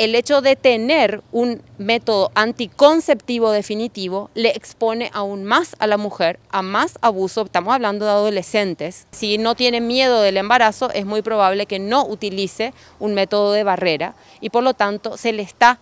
el hecho de tener un método anticonceptivo definitivo le expone aún más a la mujer a más abuso, estamos hablando de adolescentes. Si no tiene miedo del embarazo, es muy probable que no utilice un método de barrera y por lo tanto se le está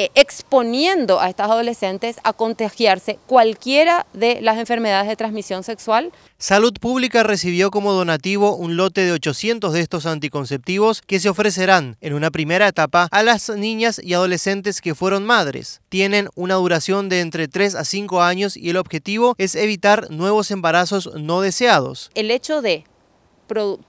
eh, exponiendo a estas adolescentes a contagiarse cualquiera de las enfermedades de transmisión sexual. Salud Pública recibió como donativo un lote de 800 de estos anticonceptivos que se ofrecerán en una primera etapa a las niñas y adolescentes que fueron madres. Tienen una duración de entre 3 a 5 años y el objetivo es evitar nuevos embarazos no deseados. El hecho de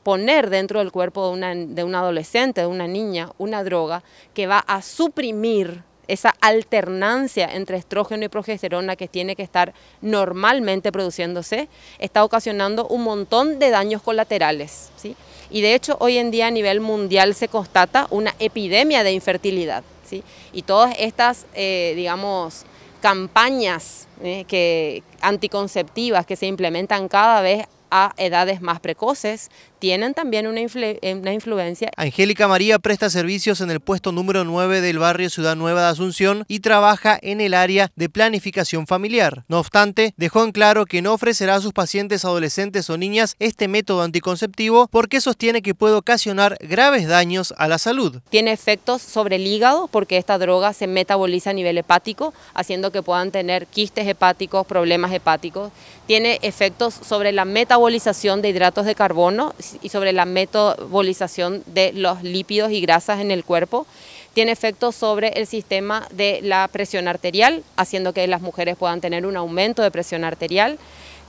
poner dentro del cuerpo de una, de una adolescente, de una niña, una droga que va a suprimir esa alternancia entre estrógeno y progesterona que tiene que estar normalmente produciéndose, está ocasionando un montón de daños colaterales. ¿sí? Y de hecho hoy en día a nivel mundial se constata una epidemia de infertilidad. ¿sí? Y todas estas, eh, digamos, campañas eh, que, anticonceptivas que se implementan cada vez a edades más precoces tienen también eh, una, influencia. Angélica María presta servicios en el puesto número 9 del barrio Ciudad Nueva de Asunción y trabaja en el área de planificación familiar. No obstante, dejó en claro que no ofrecerá a sus pacientes adolescentes o niñas este método anticonceptivo porque sostiene que puede ocasionar graves daños a la salud. Tiene efectos sobre el hígado porque esta droga se metaboliza a nivel hepático, haciendo que puedan tener quistes hepáticos, problemas hepáticos. Tiene efectos sobre la metabolización metabolización de hidratos de carbono y sobre la metabolización de los lípidos y grasas en el cuerpo. Tiene efectos sobre el sistema de la presión arterial, haciendo que las mujeres puedan tener un aumento de presión arterial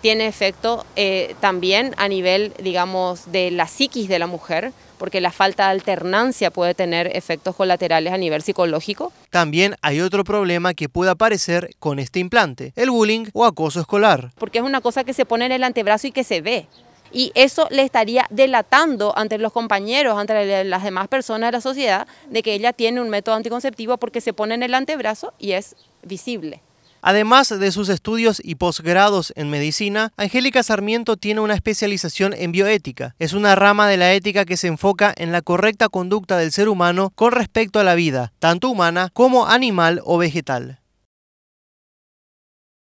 tiene efecto eh, también a nivel, digamos, de la psiquis de la mujer, porque la falta de alternancia puede tener efectos colaterales a nivel psicológico. También hay otro problema que puede aparecer con este implante, el bullying o acoso escolar. Porque es una cosa que se pone en el antebrazo y que se ve. Y eso le estaría delatando ante los compañeros, ante las demás personas de la sociedad, de que ella tiene un método anticonceptivo porque se pone en el antebrazo y es visible. Además de sus estudios y posgrados en medicina, Angélica Sarmiento tiene una especialización en bioética. Es una rama de la ética que se enfoca en la correcta conducta del ser humano con respecto a la vida, tanto humana como animal o vegetal.